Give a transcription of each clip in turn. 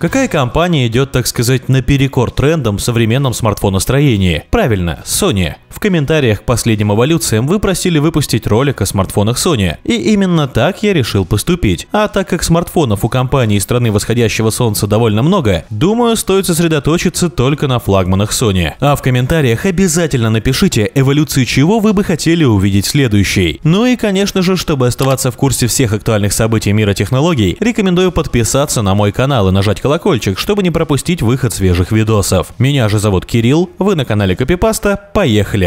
Какая компания идет, так сказать, наперекор трендам в современном смартфоностроении? Правильно, Sony. В комментариях к последним эволюциям вы просили выпустить ролик о смартфонах Sony. И именно так я решил поступить. А так как смартфонов у компании страны восходящего солнца довольно много, думаю, стоит сосредоточиться только на флагманах Sony. А в комментариях обязательно напишите, эволюцию чего вы бы хотели увидеть следующей. Ну и, конечно же, чтобы оставаться в курсе всех актуальных событий мира технологий, рекомендую подписаться на мой канал и нажать колокольчик, чтобы не пропустить выход свежих видосов. Меня же зовут Кирилл, вы на канале Копипаста, поехали!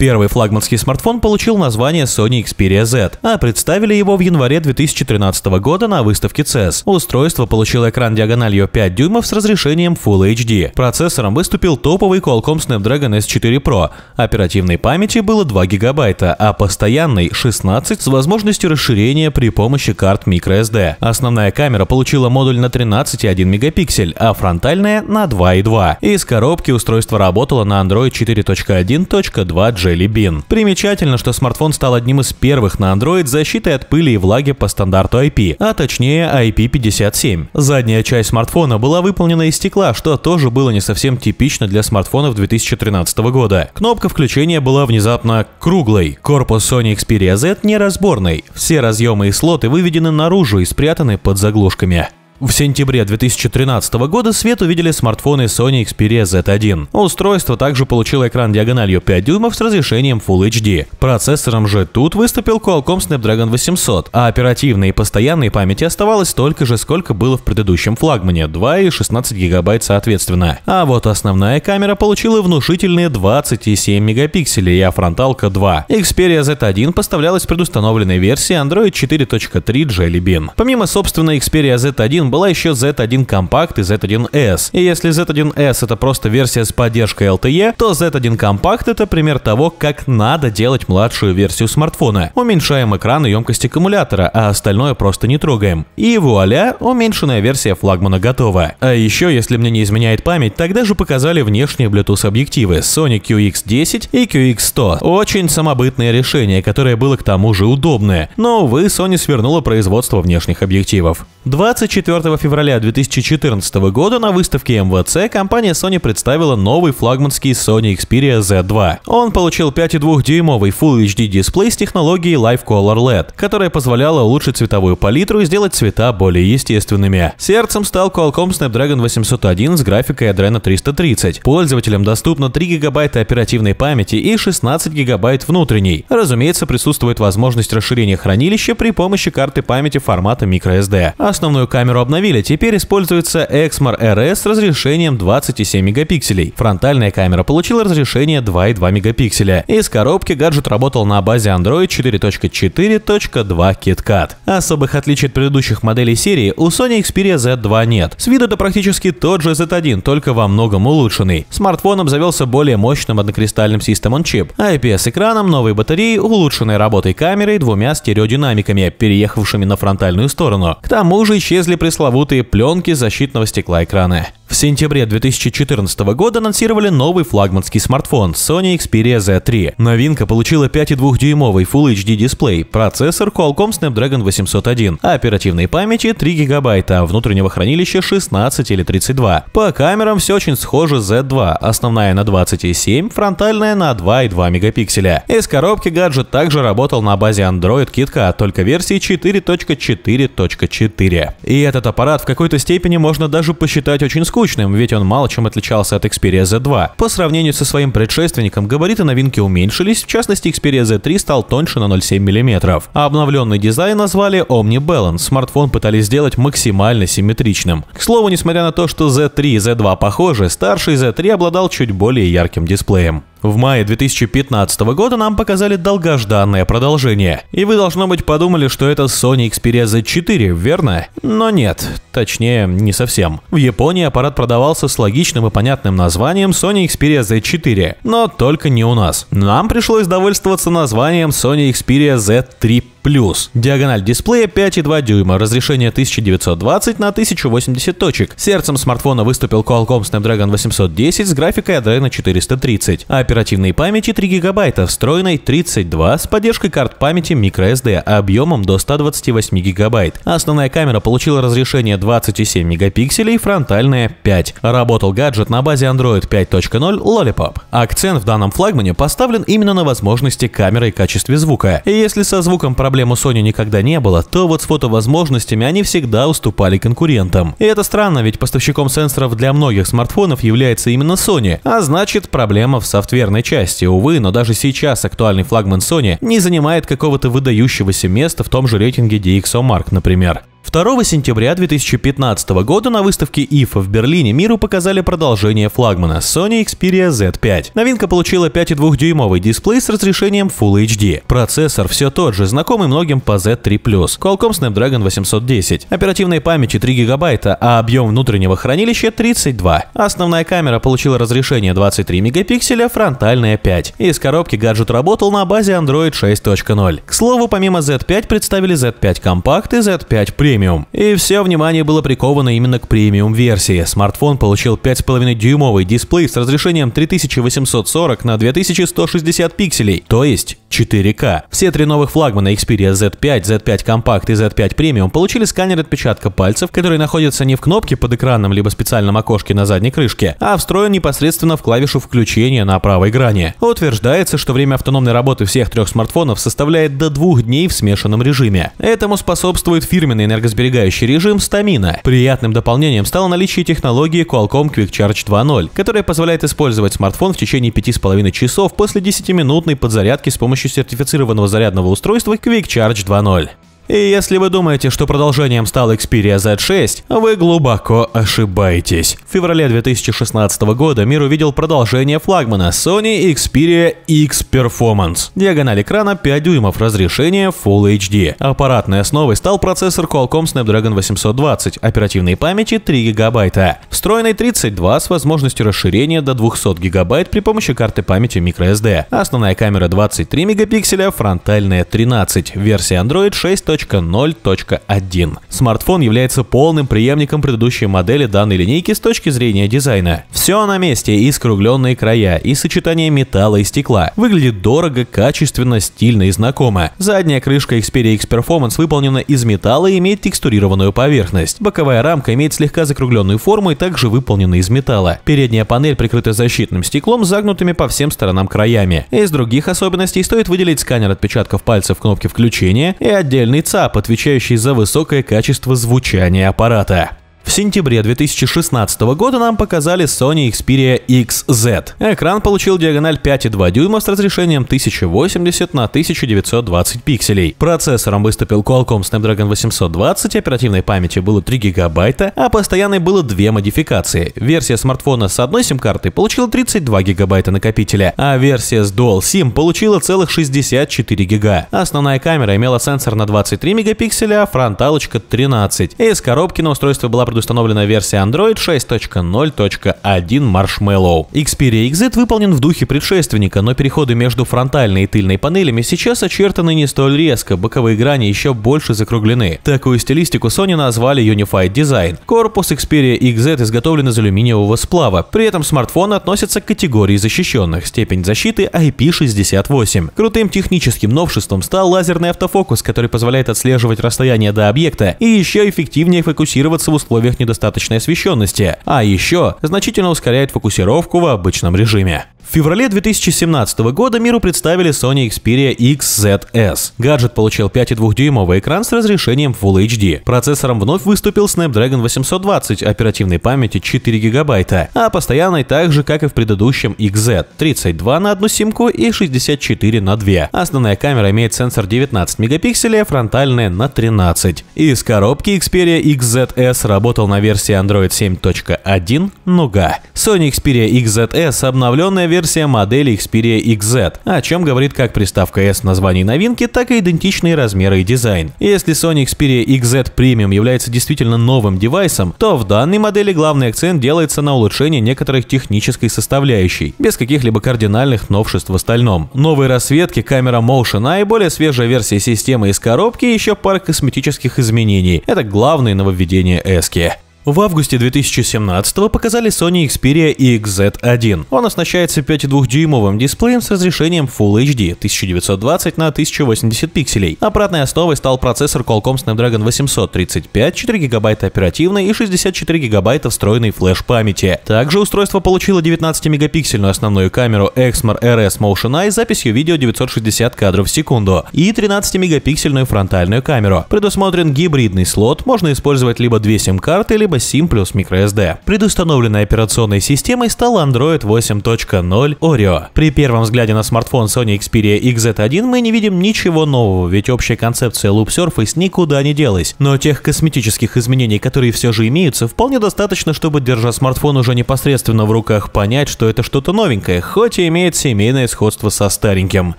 Первый флагманский смартфон получил название Sony Xperia Z, а представили его в январе 2013 года на выставке CES. Устройство получило экран диагональю 5 дюймов с разрешением Full HD. Процессором выступил топовый Qualcomm Snapdragon S4 Pro. Оперативной памяти было 2 гигабайта, а постоянной 16 с возможностью расширения при помощи карт microSD. Основная камера получила модуль на 13,1 мегапиксель, а фронтальная на 2,2. Из коробки устройство работало на Android 4.1.2G Jelly Bean. Примечательно, что смартфон стал одним из первых на Android с защитой от пыли и влаги по стандарту IP, а точнее IP57. Задняя часть смартфона была выполнена из стекла, что тоже было не совсем типично для смартфонов 2013 года. Кнопка включения была внезапно круглой. Корпус Sony Xperia Z неразборный. Все разъемы и слоты выведены наружу и спрятаны под заглушками. В сентябре 2013 года свет увидели смартфоны Sony Xperia Z1. Устройство также получило экран диагональю 5 дюймов с разрешением Full HD. Процессором же тут выступил Qualcomm Snapdragon 800, а оперативной и постоянной памяти оставалось столько же, сколько было в предыдущем флагмане – 2 и 16 гигабайт соответственно. А вот основная камера получила внушительные 27 мегапикселей, а фронталка 2. Xperia Z1 поставлялась в предустановленной версии Android 4.3 Jelly Bean. Помимо собственной Xperia Z1 была еще Z1 Compact и Z1S. И если Z1S это просто версия с поддержкой LTE, то Z1 Compact это пример того, как надо делать младшую версию смартфона. Уменьшаем экран и емкость аккумулятора, а остальное просто не трогаем. И вуаля, уменьшенная версия флагмана готова. А еще, если мне не изменяет память, тогда же показали внешние Bluetooth объективы Sony QX10 и QX100. Очень самобытное решение, которое было к тому же удобное. Но, увы, Sony свернула производство внешних объективов. 24 4 февраля 2014 года на выставке МВЦ компания Sony представила новый флагманский Sony Xperia Z2. Он получил 5,2-дюймовый Full HD дисплей с технологией Live Color LED, которая позволяла улучшить цветовую палитру и сделать цвета более естественными. Сердцем стал Qualcomm Snapdragon 801 с графикой Adreno 330. Пользователям доступно 3 гигабайта оперативной памяти и 16 гигабайт внутренней. Разумеется, присутствует возможность расширения хранилища при помощи карты памяти формата microSD. Основную камеру обновили. Теперь используется Exmor RS с разрешением 27 мегапикселей. Фронтальная камера получила разрешение 2,2 мегапикселя. Из коробки гаджет работал на базе Android 4.4.2 KitKat. Особых отличий от предыдущих моделей серии у Sony Xperia Z2 нет. С виду это практически тот же Z1, только во многом улучшенный. Смартфон обзавелся более мощным однокристальным System on Chip, а IPS-экраном, новой батареей, улучшенной работой камеры и двумя стереодинамиками, переехавшими на фронтальную сторону. К тому же исчезли прислонки пресловутые пленки защитного стекла экрана. В сентябре 2014 года анонсировали новый флагманский смартфон Sony Xperia Z3. Новинка получила 5,2-дюймовый Full HD дисплей, процессор Qualcomm Snapdragon 801, оперативной памяти 3 ГБ, а внутреннего хранилища 16 или 32. По камерам все очень схоже с Z2, основная на 27, фронтальная на 2,2 мегапикселя. Из коробки гаджет также работал на базе Android KitKat, а только версии 4.4.4. И этот аппарат в какой-то степени можно даже посчитать очень скучным скучным, ведь он мало чем отличался от Xperia Z2. По сравнению со своим предшественником, габариты новинки уменьшились, в частности Xperia Z3 стал тоньше на 0,7 мм, а обновленный дизайн назвали Omni Balance. Смартфон пытались сделать максимально симметричным. К слову, несмотря на то, что Z3 и Z2 похожи, старший Z3 обладал чуть более ярким дисплеем. В мае 2015 года нам показали долгожданное продолжение. И вы, должно быть, подумали, что это Sony Xperia Z4, верно? Но нет, точнее, не совсем. В Японии аппарат продавался с логичным и понятным названием Sony Xperia Z4, но только не у нас. Нам пришлось довольствоваться названием Sony Xperia Z3 Плюс Диагональ дисплея 5,2 дюйма, разрешение 1920 на 1080 точек. Сердцем смартфона выступил Qualcomm Snapdragon 810 с графикой Adreno 430, а оперативной памяти 3 ГБ встроенной 32 с поддержкой карт памяти microSD объемом до 128 ГБ. Основная камера получила разрешение 27 мегапикселей, фронтальная 5. Работал гаджет на базе Android 5.0 Lollipop. Акцент в данном флагмане поставлен именно на возможности камеры и качестве звука. И если со звуком проблемы проблем у Sony никогда не было, то вот с фотовозможностями они всегда уступали конкурентам. И это странно, ведь поставщиком сенсоров для многих смартфонов является именно Sony, а значит проблема в софтверной части. Увы, но даже сейчас актуальный флагман Sony не занимает какого-то выдающегося места в том же рейтинге DxOMark, например. 2 сентября 2015 года на выставке IFA в Берлине миру показали продолжение флагмана Sony Xperia Z5. Новинка получила 5,2-дюймовый дисплей с разрешением Full HD. Процессор все тот же, знакомый многим по Z3+, Qualcomm Snapdragon 810. Оперативной памяти 3 ГБ, а объем внутреннего хранилища 32. Основная камера получила разрешение 23 мегапикселя, фронтальная 5. Из коробки гаджет работал на базе Android 6.0. К слову, помимо Z5 представили Z5 Compact и Z5 Premium премиум. И все внимание было приковано именно к премиум-версии. Смартфон получил 5,5-дюймовый дисплей с разрешением 3840 на 2160 пикселей, то есть 4К. Все три новых флагмана Xperia Z5, Z5 Compact и Z5 Premium получили сканер отпечатка пальцев, который находится не в кнопке под экраном либо специальном окошке на задней крышке, а встроен непосредственно в клавишу включения на правой грани. Утверждается, что время автономной работы всех трех смартфонов составляет до двух дней в смешанном режиме. Этому способствует фирменный энергетический энергосберегающий режим стамина. Приятным дополнением стало наличие технологии Qualcomm Quick Charge 2.0, которая позволяет использовать смартфон в течение 5,5 часов после 10-минутной подзарядки с помощью сертифицированного зарядного устройства Quick Charge 2.0. И если вы думаете, что продолжением стал Xperia Z6, вы глубоко ошибаетесь. В феврале 2016 года мир увидел продолжение флагмана Sony Xperia X Performance. Диагональ экрана 5 дюймов, разрешение Full HD. Аппаратной основой стал процессор Qualcomm Snapdragon 820, оперативной памяти 3 гигабайта, встроенный 32 с возможностью расширения до 200 гигабайт при помощи карты памяти microSD. Основная камера 23 мегапикселя, фронтальная 13, версия Android 6. 5.0.1. Смартфон является полным преемником предыдущей модели данной линейки с точки зрения дизайна. Все на месте, и скругленные края, и сочетание металла и стекла. Выглядит дорого, качественно, стильно и знакомо. Задняя крышка Xperia X Performance выполнена из металла и имеет текстурированную поверхность. Боковая рамка имеет слегка закругленную форму и также выполнена из металла. Передняя панель прикрыта защитным стеклом с загнутыми по всем сторонам краями. Из других особенностей стоит выделить сканер отпечатков пальцев кнопки включения и отдельный стартап, отвечающий за высокое качество звучания аппарата. В сентябре 2016 года нам показали Sony Xperia XZ. Экран получил диагональ 5,2 дюйма с разрешением 1080 на 1920 пикселей. Процессором выступил Qualcomm Snapdragon 820, оперативной памяти было 3 гигабайта, а постоянной было две модификации. Версия смартфона с одной сим-картой получила 32 гигабайта накопителя, а версия с Dual SIM получила целых 64 гига. Основная камера имела сенсор на 23 мегапикселя, а фронталочка 13. Из коробки на устройство была предустановлена версия Android 6.0.1 Marshmallow. Xperia XZ выполнен в духе предшественника, но переходы между фронтальной и тыльной панелями сейчас очертаны не столь резко, боковые грани еще больше закруглены. Такую стилистику Sony назвали Unified Design. Корпус Xperia XZ изготовлен из алюминиевого сплава, при этом смартфон относится к категории защищенных, степень защиты IP68. Крутым техническим новшеством стал лазерный автофокус, который позволяет отслеживать расстояние до объекта и еще эффективнее фокусироваться в условиях условиях недостаточной освещенности, а еще значительно ускоряет фокусировку в обычном режиме. В феврале 2017 года миру представили Sony Xperia XZS. Гаджет получил 5,2-дюймовый экран с разрешением Full HD. Процессором вновь выступил Snapdragon 820 оперативной памяти 4 гигабайта, а постоянной так же, как и в предыдущем XZ – 32 на одну симку и 64 на 2. Основная камера имеет сенсор 19 мегапикселей, а фронтальная на 13. Из коробки Xperia XZS работал на версии Android 7.1 Nougat. Sony Xperia XZS – обновленная версия версия модели Xperia XZ, о чем говорит как приставка S в названии новинки, так и идентичные размеры и дизайн. Если Sony Xperia XZ Premium является действительно новым девайсом, то в данной модели главный акцент делается на улучшение некоторых технической составляющей, без каких-либо кардинальных новшеств в остальном. Новые рассветки, камера Motion, а и более свежая версия системы из коробки и еще пара косметических изменений. Это главные нововведения Эски. В августе 2017 показали Sony Xperia xz 1 Он оснащается 5,2-дюймовым дисплеем с разрешением Full HD 1920 на 1080 пикселей. Аппаратной основой стал процессор Qualcomm Snapdragon 835, 4 ГБ оперативной и 64 ГБ встроенной флеш-памяти. Также устройство получило 19-мегапиксельную основную камеру Exmor RS Motion Eye с записью видео 960 кадров в секунду и 13-мегапиксельную фронтальную камеру. Предусмотрен гибридный слот, можно использовать либо две сим-карты, либо либо SIM плюс microSD. Предустановленной операционной системой стал Android 8.0 Oreo. При первом взгляде на смартфон Sony Xperia XZ1 мы не видим ничего нового, ведь общая концепция Loop Surface никуда не делась. Но тех косметических изменений, которые все же имеются, вполне достаточно, чтобы, держа смартфон уже непосредственно в руках, понять, что это что-то новенькое, хоть и имеет семейное сходство со стареньким.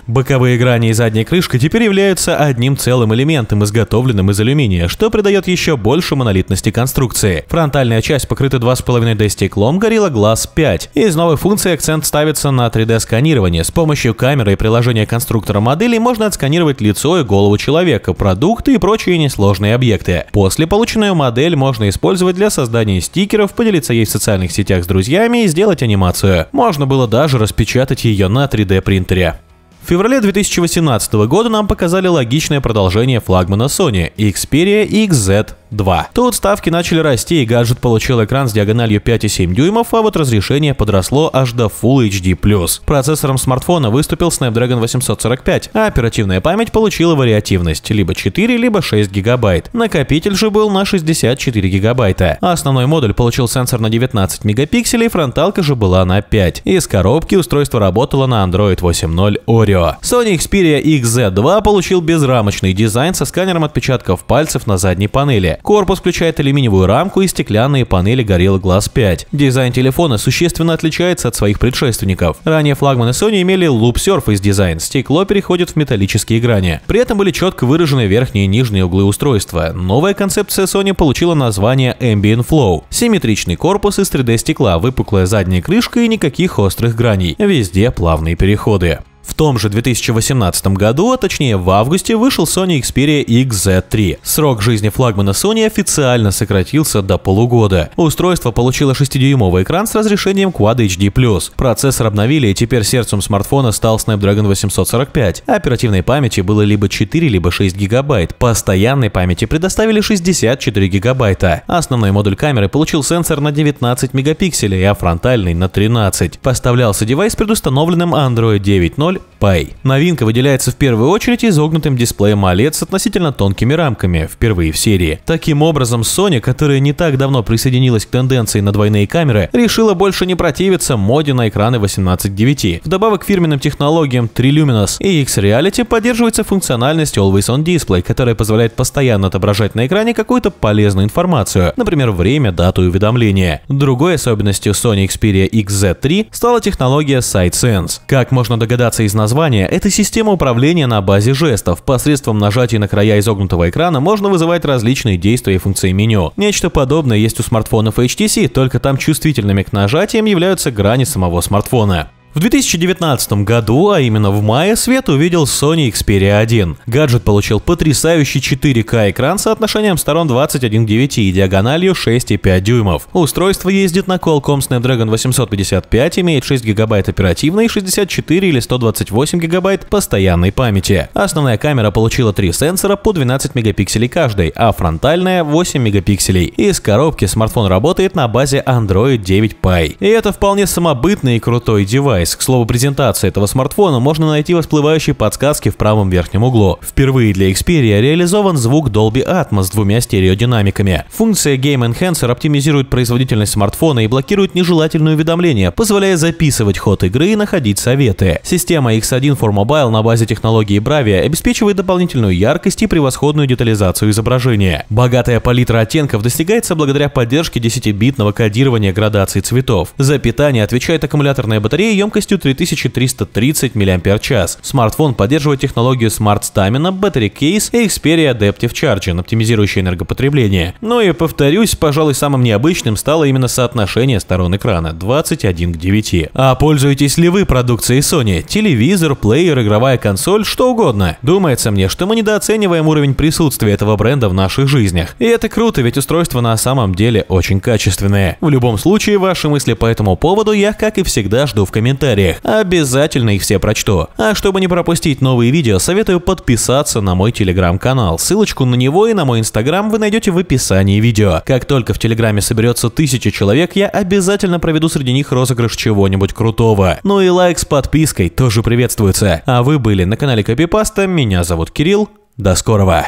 Боковые грани и задняя крышка теперь являются одним целым элементом, изготовленным из алюминия, что придает еще больше монолитности конструкции. Фронтальная часть покрыта 2,5D стеклом Gorilla Glass 5. Из новой функции акцент ставится на 3D-сканирование. С помощью камеры и приложения конструктора моделей можно отсканировать лицо и голову человека, продукты и прочие несложные объекты. После полученную модель можно использовать для создания стикеров, поделиться ей в социальных сетях с друзьями и сделать анимацию. Можно было даже распечатать ее на 3D принтере. В феврале 2018 года нам показали логичное продолжение флагмана Sony Xperia XZ 2. Тут ставки начали расти, и гаджет получил экран с диагональю 5,7 дюймов, а вот разрешение подросло аж до Full HD+. Процессором смартфона выступил Snapdragon 845, а оперативная память получила вариативность, либо 4, либо 6 гигабайт. Накопитель же был на 64 гигабайта. Основной модуль получил сенсор на 19 мегапикселей, фронталка же была на 5. Из коробки устройство работало на Android 8.0 Oreo. Sony Xperia XZ2 получил безрамочный дизайн со сканером отпечатков пальцев на задней панели. Корпус включает алюминиевую рамку и стеклянные панели Gorilla Glass 5. Дизайн телефона существенно отличается от своих предшественников. Ранее флагманы Sony имели Loop Surface дизайн, стекло переходит в металлические грани. При этом были четко выражены верхние и нижние углы устройства. Новая концепция Sony получила название Ambient Flow. Симметричный корпус из 3D стекла, выпуклая задняя крышка и никаких острых граней. Везде плавные переходы. В том же 2018 году, а точнее в августе, вышел Sony Xperia XZ3. Срок жизни флагмана Sony официально сократился до полугода. Устройство получило 6-дюймовый экран с разрешением Quad HD+. Процессор обновили и теперь сердцем смартфона стал Snapdragon 845. Оперативной памяти было либо 4, либо 6 гигабайт. Постоянной памяти предоставили 64 гигабайта. Основной модуль камеры получил сенсор на 19 мегапикселей, а фронтальный на 13. Поставлялся девайс предустановленным Android 9.0 Pay. Новинка выделяется в первую очередь изогнутым дисплеем OLED с относительно тонкими рамками, впервые в серии. Таким образом, Sony, которая не так давно присоединилась к тенденции на двойные камеры, решила больше не противиться моде на экраны 18.9. Вдобавок к фирменным технологиям Triluminous и X-Reality поддерживается функциональность Always On Display, которая позволяет постоянно отображать на экране какую-то полезную информацию, например, время, дату и уведомления. Другой особенностью Sony Xperia XZ3 стала технология SightSense. Как можно догадаться из из названия, это система управления на базе жестов. Посредством нажатия на края изогнутого экрана можно вызывать различные действия и функции меню. Нечто подобное есть у смартфонов HTC, только там чувствительными к нажатиям являются грани самого смартфона. В 2019 году, а именно в мае, свет увидел Sony Xperia 1. Гаджет получил потрясающий 4К экран с соотношением сторон 21,9 и диагональю 6,5 дюймов. Устройство ездит на Qualcomm Snapdragon 855, имеет 6 ГБ оперативной, и 64 или 128 ГБ постоянной памяти. Основная камера получила три сенсора по 12 мегапикселей каждый, а фронтальная 8 мегапикселей. Из коробки смартфон работает на базе Android 9 Pie. И это вполне самобытный и крутой девайс девайс. К слову, презентации этого смартфона можно найти в всплывающей подсказке в правом верхнем углу. Впервые для Xperia реализован звук Dolby Atmos с двумя стереодинамиками. Функция Game Enhancer оптимизирует производительность смартфона и блокирует нежелательные уведомления, позволяя записывать ход игры и находить советы. Система X1 for Mobile на базе технологии Bravia обеспечивает дополнительную яркость и превосходную детализацию изображения. Богатая палитра оттенков достигается благодаря поддержке 10-битного кодирования градации цветов. За питание отвечает аккумуляторная батарея емкостью емкостью 3330 мАч. Смартфон поддерживает технологию Smart Stamina, Battery Case и Xperia Adaptive Charging, оптимизирующие энергопотребление. Ну и повторюсь, пожалуй, самым необычным стало именно соотношение сторон экрана – 21 к 9. А пользуетесь ли вы продукцией Sony? Телевизор, плеер, игровая консоль, что угодно. Думается мне, что мы недооцениваем уровень присутствия этого бренда в наших жизнях. И это круто, ведь устройства на самом деле очень качественные. В любом случае, ваши мысли по этому поводу я, как и всегда, жду в комментариях комментариях, обязательно их все прочту. А чтобы не пропустить новые видео, советую подписаться на мой телеграм-канал. Ссылочку на него и на мой инстаграм вы найдете в описании видео. Как только в телеграме соберется тысяча человек, я обязательно проведу среди них розыгрыш чего-нибудь крутого. Ну и лайк с подпиской тоже приветствуется. А вы были на канале Копипаста, меня зовут Кирилл, до скорого!